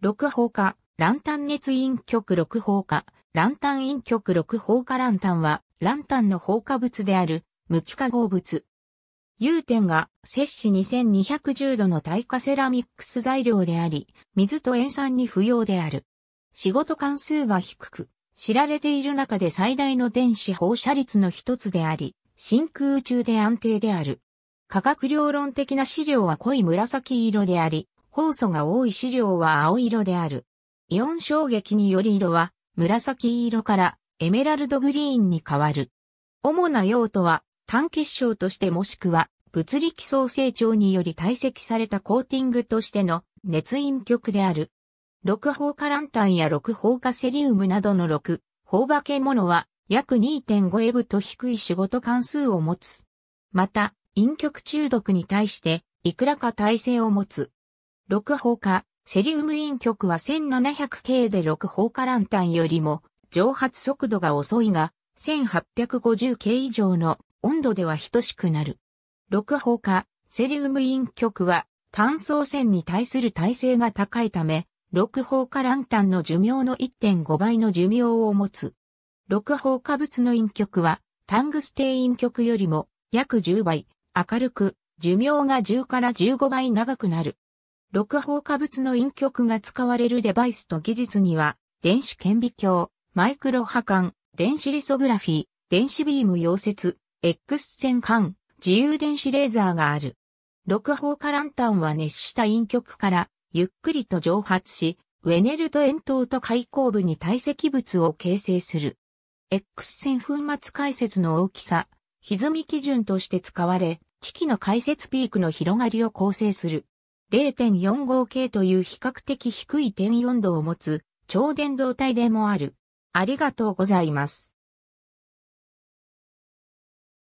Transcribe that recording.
六方化、ランタン熱陰極六方化、ランタン陰極六方化ランタンは、ランタンの放火物である、無機化合物。融点が摂氏2210度の耐火セラミックス材料であり、水と塩酸に不要である。仕事関数が低く、知られている中で最大の電子放射率の一つであり、真空中で安定である。化学量論的な資料は濃い紫色であり、酵素が多い資料は青色である。イオン衝撃により色は紫色からエメラルドグリーンに変わる。主な用途は単結晶としてもしくは物理基礎成長により堆積されたコーティングとしての熱陰極である。六方化ランタンや六方化セリウムなどの六方化け物は約2.5エブと低い仕事関数を持つ。また、陰極中毒に対していくらか耐性を持つ。六砲火、セリウム陰極は 1700K で六砲火ランタンよりも蒸発速度が遅いが、1850K 以上の温度では等しくなる。六砲火、セリウム陰極は単層線に対する耐性が高いため、六砲火ランタンの寿命の1.5倍の寿命を持つ。六砲火物の陰極は、タングステイ陰極よりも約10倍、明るく、寿命が10から15倍長くなる。六方化物の陰極が使われるデバイスと技術には、電子顕微鏡、マイクロ波管、電子リソグラフィー、電子ビーム溶接、X 線管、自由電子レーザーがある。六方化ランタンは熱した陰極から、ゆっくりと蒸発し、ウェネルと円筒と開口部に堆積物を形成する。X 線粉末解説の大きさ、歪み基準として使われ、機器の解説ピークの広がりを構成する。0.45系という比較的低い点4度を持つ超伝導体でもある。ありがとうございます。